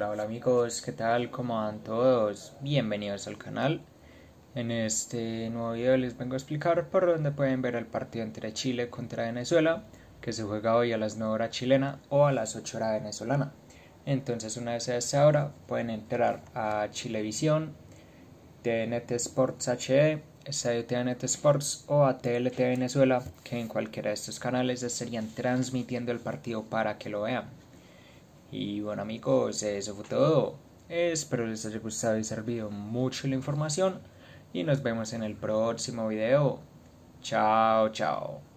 Hola, amigos, ¿qué tal? ¿Cómo van todos? Bienvenidos al canal. En este nuevo video les vengo a explicar por dónde pueden ver el partido entre Chile contra Venezuela, que se juega hoy a las 9 horas chilena o a las 8 horas venezolana. Entonces, una vez a esa hora, pueden entrar a Chilevisión, TNT Sports HD, Estadio TNT Sports o a TLT Venezuela, que en cualquiera de estos canales estarían transmitiendo el partido para que lo vean. Y bueno amigos, eso fue todo. Espero les haya gustado y servido mucho la información. Y nos vemos en el próximo video. Chao, chao.